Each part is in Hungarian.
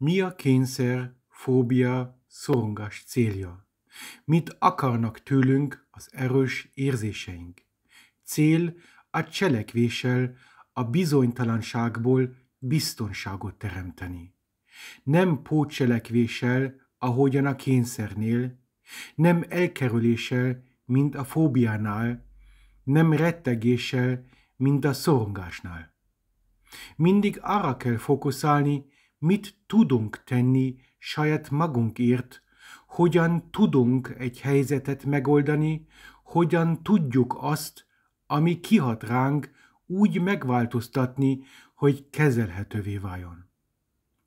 Mi a kényszer, fóbia, szorongás célja? Mit akarnak tőlünk az erős érzéseink? Cél a cselekvéssel a bizonytalanságból biztonságot teremteni. Nem pótcselekvéssel, ahogyan a kényszernél, nem elkerüléssel, mint a fóbiánál, nem rettegéssel, mint a szorongásnál. Mindig arra kell fókuszálni, mit tudunk tenni saját magunkért, hogyan tudunk egy helyzetet megoldani, hogyan tudjuk azt, ami kihat ránk, úgy megváltoztatni, hogy kezelhetővé váljon.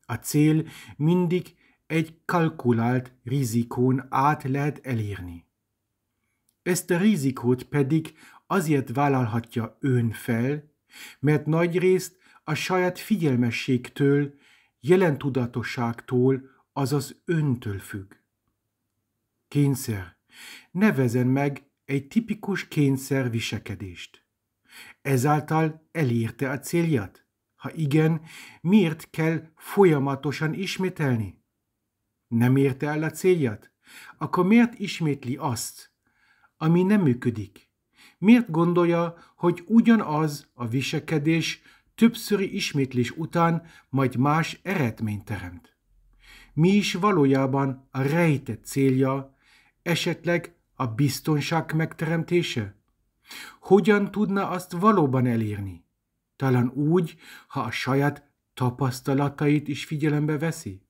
A cél mindig egy kalkulált rizikón át lehet elérni. Ezt a rizikót pedig azért vállalhatja ön fel, mert nagyrészt a saját figyelmességtől jelen tudatosságtól, azaz öntől függ. Kényszer. Nevezen meg egy tipikus kényszer viselkedést. Ezáltal elérte a célját? Ha igen, miért kell folyamatosan ismételni? Nem érte el a célját? Akkor miért ismétli azt, ami nem működik? Miért gondolja, hogy ugyanaz a viselkedés többszöri ismétlés után majd más eredményt teremt. Mi is valójában a rejtett célja, esetleg a biztonság megteremtése? Hogyan tudna azt valóban elérni? Talán úgy, ha a saját tapasztalatait is figyelembe veszi?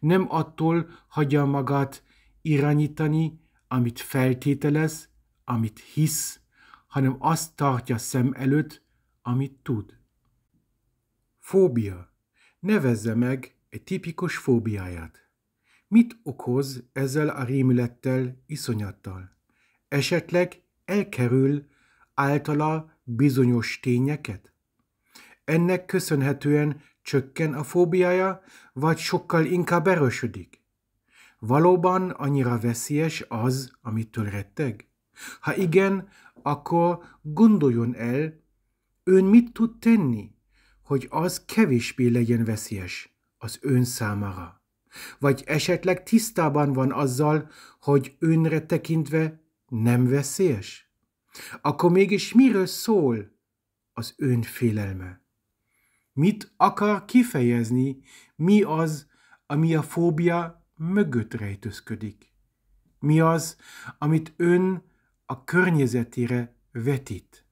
Nem attól hagyja magát irányítani, amit feltételez, amit hisz, hanem azt tartja szem előtt, amit tud. Fóbia. Nevezze meg egy tipikus fóbiáját. Mit okoz ezzel a rémülettel, iszonyattal? Esetleg elkerül általa bizonyos tényeket? Ennek köszönhetően csökken a fóbiája, vagy sokkal inkább erősödik? Valóban annyira veszélyes az, amitől retteg? Ha igen, akkor gondoljon el, ön mit tud tenni, hogy az kevésbé legyen veszélyes az ön számára. Vagy esetleg tisztában van azzal, hogy önre tekintve nem veszélyes? Akkor mégis miről szól az ön félelme? Mit akar kifejezni, mi az, ami a fóbia mögött rejtőzködik? Mi az, amit ön a környezetére vetít?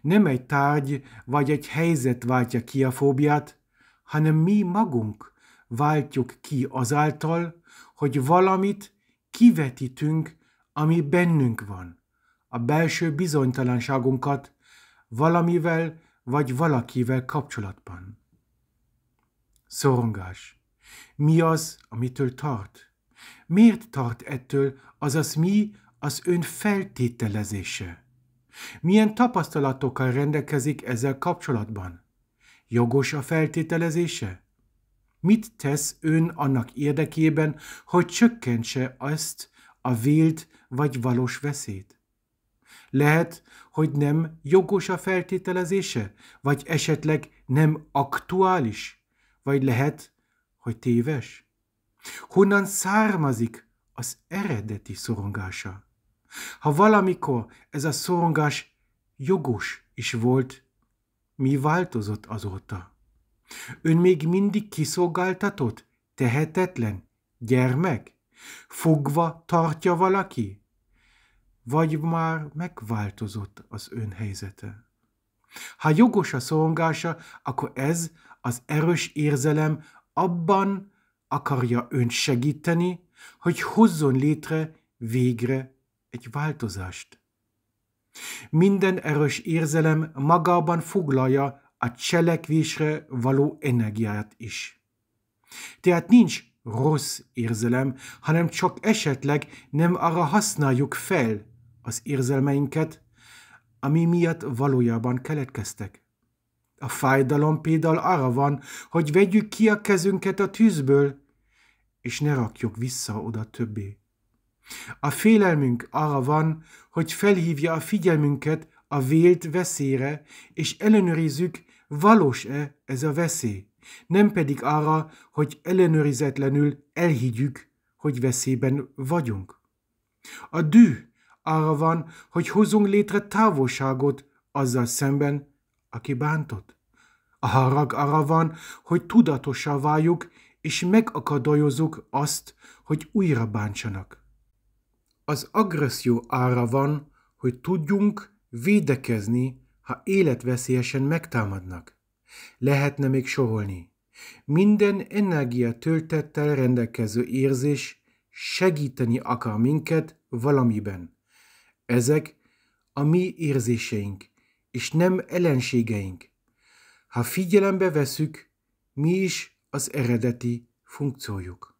Nem egy tárgy vagy egy helyzet váltja ki a fóbiát, hanem mi magunk váltjuk ki azáltal, hogy valamit kivetítünk, ami bennünk van, a belső bizonytalanságunkat valamivel vagy valakivel kapcsolatban. Szorongás. Mi az, amitől tart? Miért tart ettől, azaz mi az ön feltételezése? Milyen tapasztalatokkal rendelkezik ezzel kapcsolatban? Jogos a feltételezése? Mit tesz ön annak érdekében, hogy csökkentse azt a vélt vagy valós veszélyt? Lehet, hogy nem jogos a feltételezése, vagy esetleg nem aktuális, vagy lehet, hogy téves? Honnan származik az eredeti szorongása? Ha valamikor ez a szorongás jogos is volt, mi változott azóta? Ön még mindig kiszolgáltatott, tehetetlen, gyermek? Fogva tartja valaki? Vagy már megváltozott az ön helyzete? Ha jogos a szorongása, akkor ez az erős érzelem abban akarja önt segíteni, hogy hozzon létre végre egy változást. Minden erős érzelem magában foglalja a cselekvésre való energiát is. Tehát nincs rossz érzelem, hanem csak esetleg nem arra használjuk fel az érzelmeinket, ami miatt valójában keletkeztek. A fájdalom például arra van, hogy vegyük ki a kezünket a tűzből, és ne rakjuk vissza oda többé. A félelmünk arra van, hogy felhívja a figyelmünket a vélt veszélyre, és ellenőrizzük, valós-e ez a veszély, nem pedig arra, hogy ellenőrizetlenül elhiggyük, hogy veszélyben vagyunk. A dű arra van, hogy hozunk létre távolságot azzal szemben, aki bántott. A harag arra van, hogy tudatosan váljuk, és megakadályozzuk azt, hogy újra bántsanak. Az agresszió ára van, hogy tudjunk védekezni, ha életveszélyesen megtámadnak. Lehetne még soholni. Minden energia töltettel rendelkező érzés segíteni akar minket valamiben. Ezek a mi érzéseink, és nem ellenségeink. Ha figyelembe veszük, mi is az eredeti funkciójuk.